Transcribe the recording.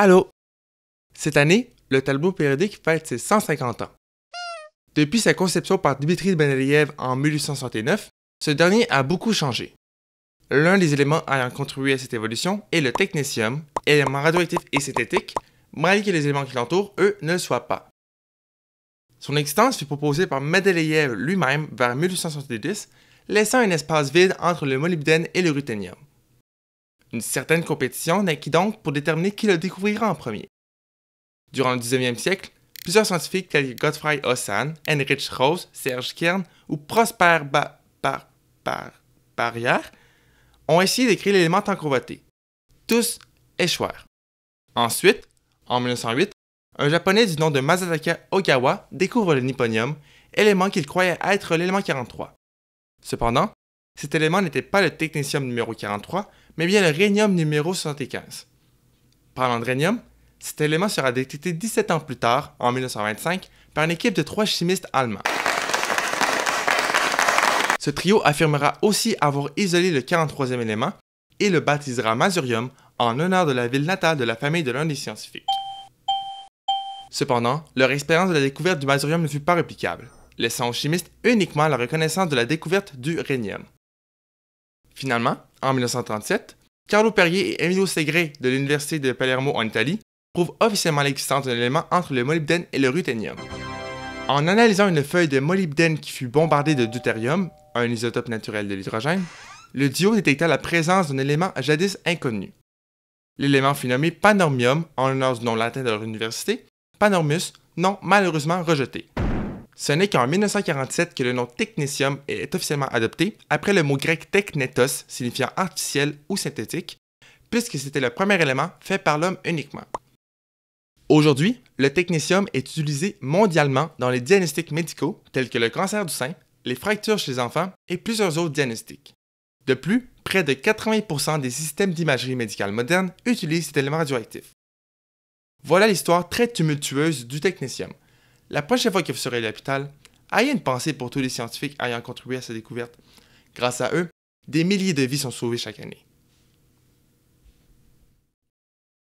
Allô? Cette année, le tableau périodique fête ses 150 ans. Depuis sa conception par Dmitri Mendeleïev en 1869, ce dernier a beaucoup changé. L'un des éléments ayant contribué à cette évolution est le technétium, élément radioactif et synthétique, malgré que les éléments qui l'entourent, eux, ne le soient pas. Son existence fut proposée par Mendeleïev lui-même vers 1870, laissant un espace vide entre le molybdène et le ruthénium. Une certaine compétition naquit donc pour déterminer qui le découvrira en premier. Durant le 19e siècle, plusieurs scientifiques tels que Godfrey Hossan, Heinrich Rose, Serge Kern ou Prosper ba Bar par Barrière ont essayé d'écrire l'élément tant convoité. Tous échouèrent. Ensuite, en 1908, un japonais du nom de Masataka Ogawa découvre le nipponium, élément qu'il croyait être l'élément 43. Cependant, cet élément n'était pas le technicium numéro 43, mais bien le rhénium numéro 75. Parlant de rhénium, cet élément sera détecté 17 ans plus tard, en 1925, par une équipe de trois chimistes allemands. Ce trio affirmera aussi avoir isolé le 43e élément et le baptisera Masurium en honneur de la ville natale de la famille de l'un des scientifiques. Cependant, leur expérience de la découverte du masurium ne fut pas réplicable, laissant aux chimistes uniquement la reconnaissance de la découverte du rhénium. Finalement, en 1937, Carlo Perrier et Emilio Segre de l'Université de Palermo en Italie prouvent officiellement l'existence d'un élément entre le molybdène et le ruthénium. En analysant une feuille de molybdène qui fut bombardée de deutérium, un isotope naturel de l'hydrogène, le duo détecta la présence d'un élément jadis inconnu. L'élément fut nommé panormium en l'honneur du nom latin de leur université, panormus, nom malheureusement rejeté. Ce n'est qu'en 1947 que le nom technetium est officiellement adopté, après le mot grec technetos, signifiant artificiel ou synthétique, puisque c'était le premier élément fait par l'homme uniquement. Aujourd'hui, le technétium est utilisé mondialement dans les diagnostics médicaux tels que le cancer du sein, les fractures chez les enfants et plusieurs autres diagnostics. De plus, près de 80% des systèmes d'imagerie médicale moderne utilisent cet élément radioactif. Voilà l'histoire très tumultueuse du technétium. La prochaine fois que vous serez à l'hôpital, ayez une pensée pour tous les scientifiques ayant contribué à sa découverte. Grâce à eux, des milliers de vies sont sauvées chaque année.